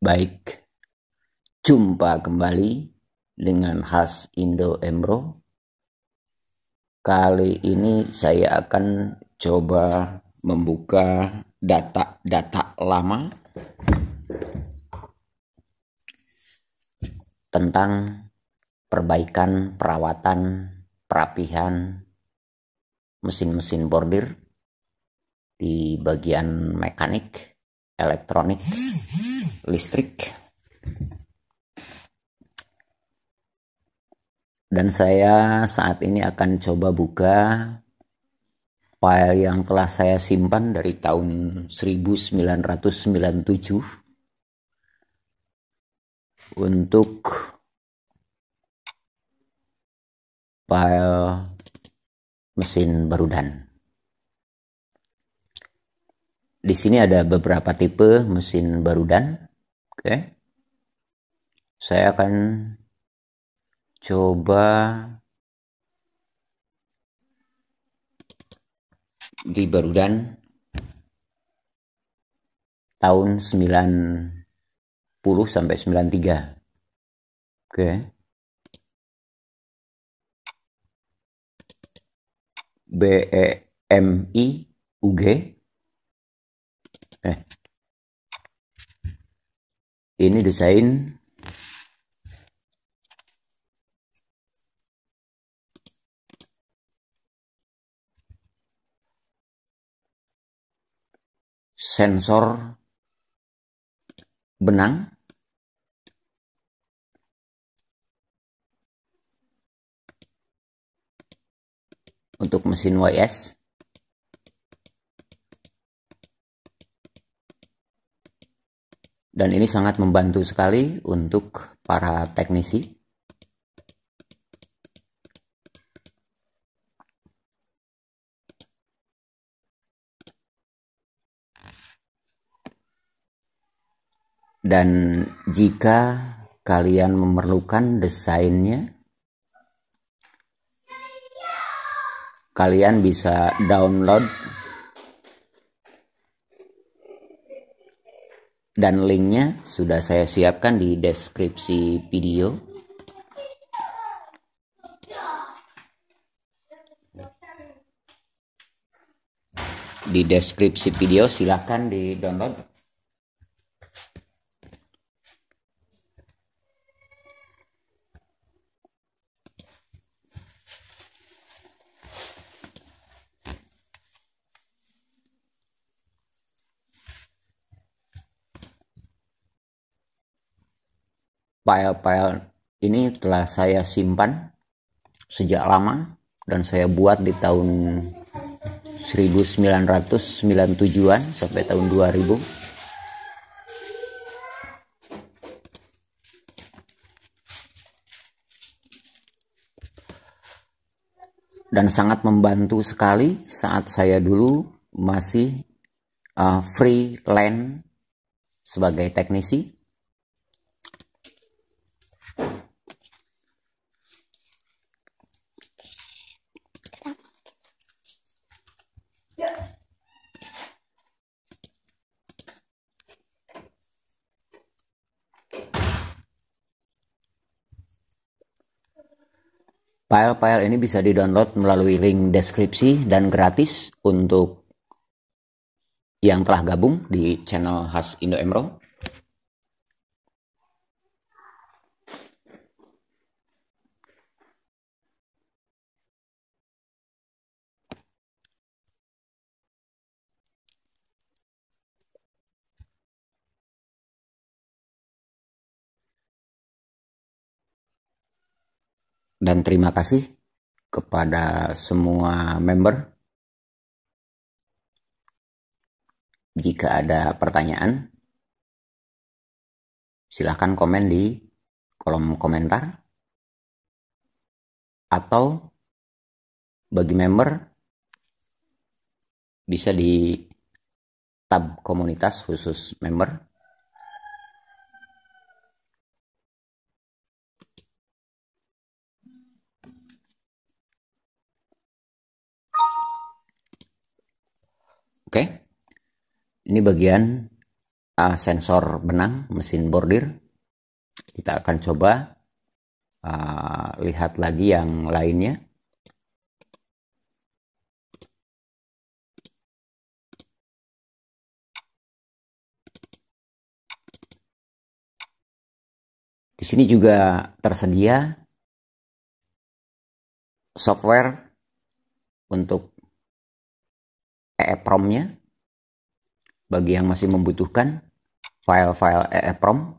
Baik, jumpa kembali dengan khas Indo Emro. Kali ini saya akan coba membuka data-data lama tentang perbaikan, perawatan, perapihan mesin-mesin bordir di bagian mekanik, elektronik, listrik dan saya saat ini akan coba buka file yang telah saya simpan dari tahun 1997 untuk file mesin berudan. Di sini ada beberapa tipe mesin barudan. Oke. Saya akan coba di Barudan tahun 90 sampai 93. Oke. B E M I U G. Eh ini desain sensor benang untuk mesin YS dan ini sangat membantu sekali untuk para teknisi dan jika kalian memerlukan desainnya kalian bisa download dan linknya sudah saya siapkan di deskripsi video di deskripsi video silahkan di download file-file ini telah saya simpan sejak lama dan saya buat di tahun 1997-an sampai tahun 2000. dan sangat membantu sekali saat saya dulu masih uh, freelance sebagai teknisi File-file ini bisa didownload melalui link deskripsi dan gratis untuk yang telah gabung di channel Khas Indo Emro. dan terima kasih kepada semua member. Jika ada pertanyaan, silahkan komen di kolom komentar. Atau bagi member, bisa di tab komunitas khusus member Oke. Okay? Ini bagian uh, sensor benang mesin bordir. Kita akan coba uh, lihat lagi yang lainnya. Di sini juga tersedia software untuk EEPROM-nya bagi yang masih membutuhkan file-file EEPROM.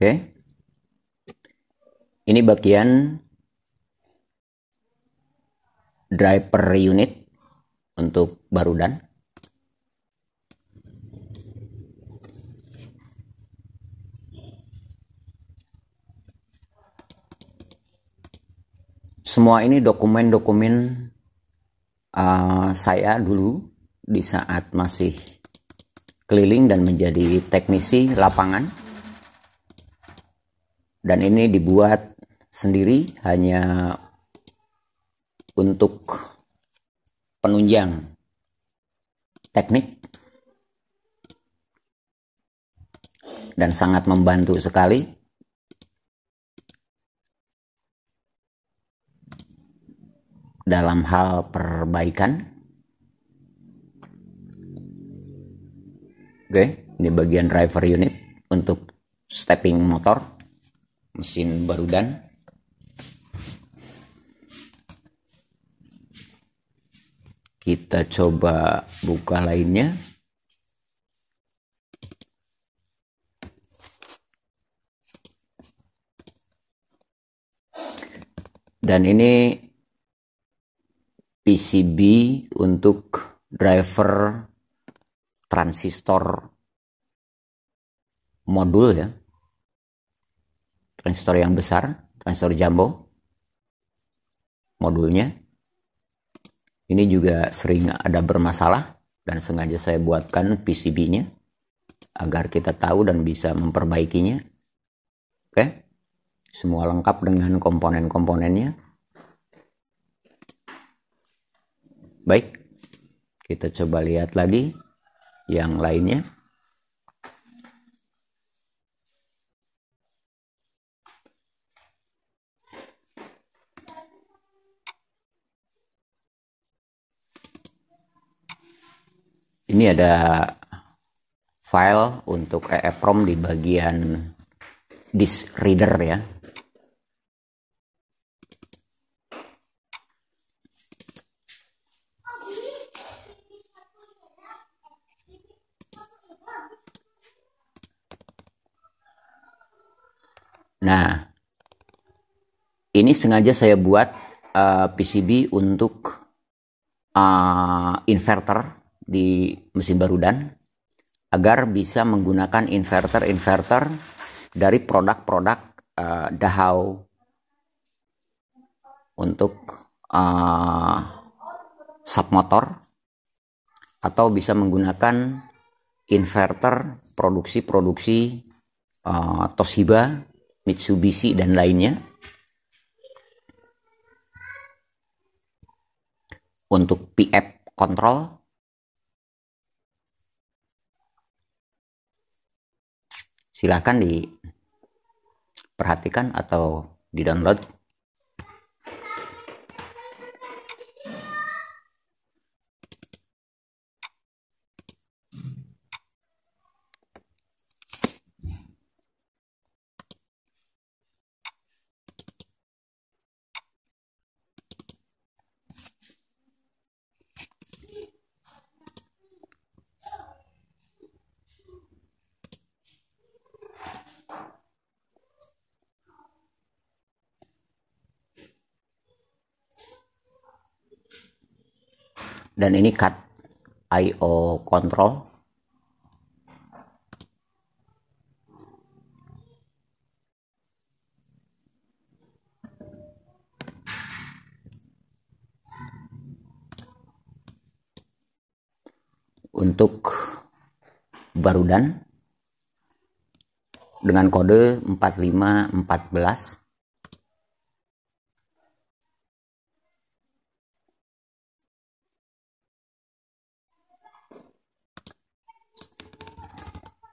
Oke. Okay. Ini bagian driver unit untuk baru dan semua ini dokumen-dokumen uh, saya dulu di saat masih keliling dan menjadi teknisi lapangan dan ini dibuat sendiri hanya untuk penunjang teknik dan sangat membantu sekali. Dalam hal perbaikan, oke, ini bagian driver unit untuk stepping motor, mesin baru dan kita coba buka lainnya dan ini PCB untuk driver transistor modul ya transistor yang besar transistor jumbo modulnya ini juga sering ada bermasalah dan sengaja saya buatkan PCB-nya agar kita tahu dan bisa memperbaikinya. Oke. Semua lengkap dengan komponen-komponennya. Baik. Kita coba lihat lagi yang lainnya. ini ada file untuk EEPROM di bagian disk reader ya. Nah, ini sengaja saya buat uh, eh, PCB untuk uh, inverter di mesin barudan agar bisa menggunakan inverter-inverter dari produk-produk uh, Dahau untuk uh, eh, submotor atau bisa menggunakan inverter produksi-produksi uh, Toshiba, Mitsubishi dan lainnya untuk PF control silahkan diperhatikan atau di download dan ini cut IO control untuk barudan dengan kode 4514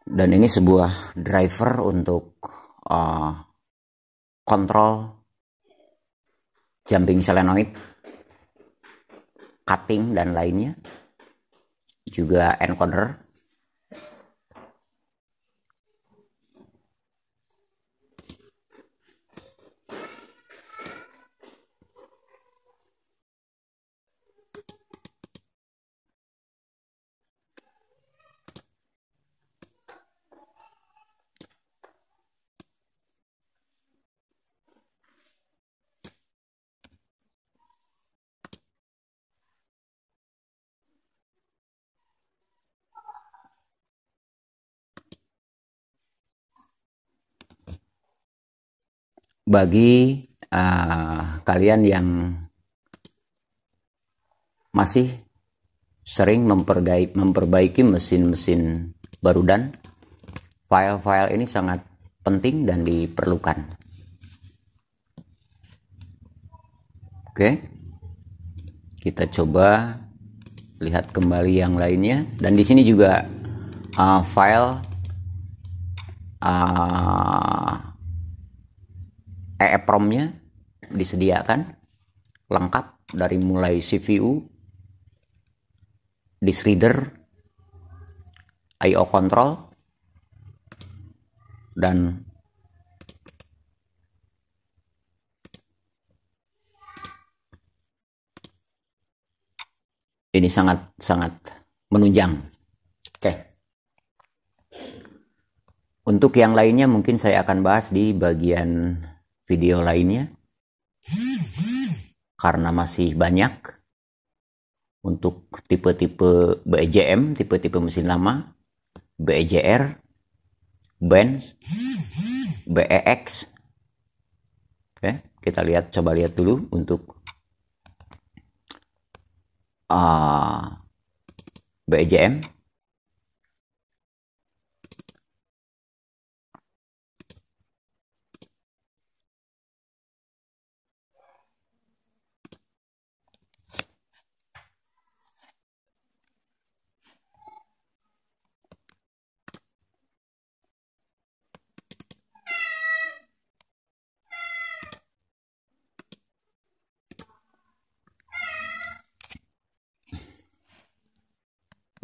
dan ini sebuah driver untuk uh, kontrol jumping solenoid cutting dan lainnya juga encoder bagi uh, kalian yang masih sering memperbaiki, mesin mesin baru dan file-file ini sangat penting dan diperlukan. Oke, kita coba lihat kembali yang lainnya. Dan di sini juga uh, file uh, EEPROM-nya disediakan lengkap dari mulai CPU, disk reader, I.O. control, dan ini sangat sangat menunjang. Oke. Okay. Untuk yang lainnya mungkin saya akan bahas di bagian video lainnya karena masih banyak untuk tipe-tipe BEJM, tipe-tipe mesin lama, BEJR, Benz, BEX. Oke, kita lihat coba lihat dulu untuk uh, ah, BEJM.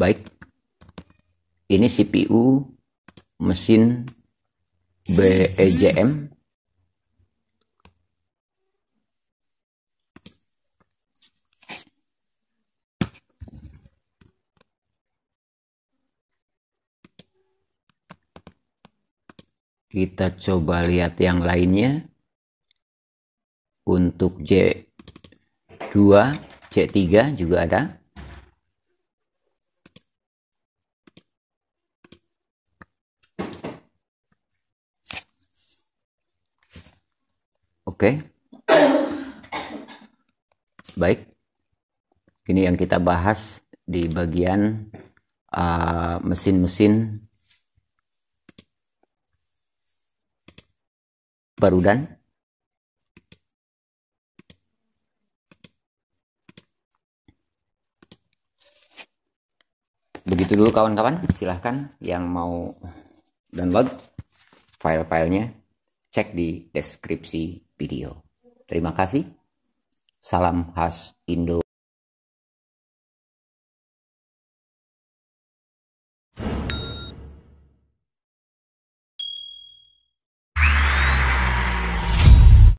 Baik, ini CPU mesin BEJM kita coba lihat yang lainnya untuk J2 C3 juga ada Oke. Okay. Baik. Ini yang kita bahas di bagian uh, mesin-mesin uh, mesin Begitu dulu kawan-kawan, silahkan yang mau download file-filenya cek di deskripsi video. Terima kasih. Salam khas Indo.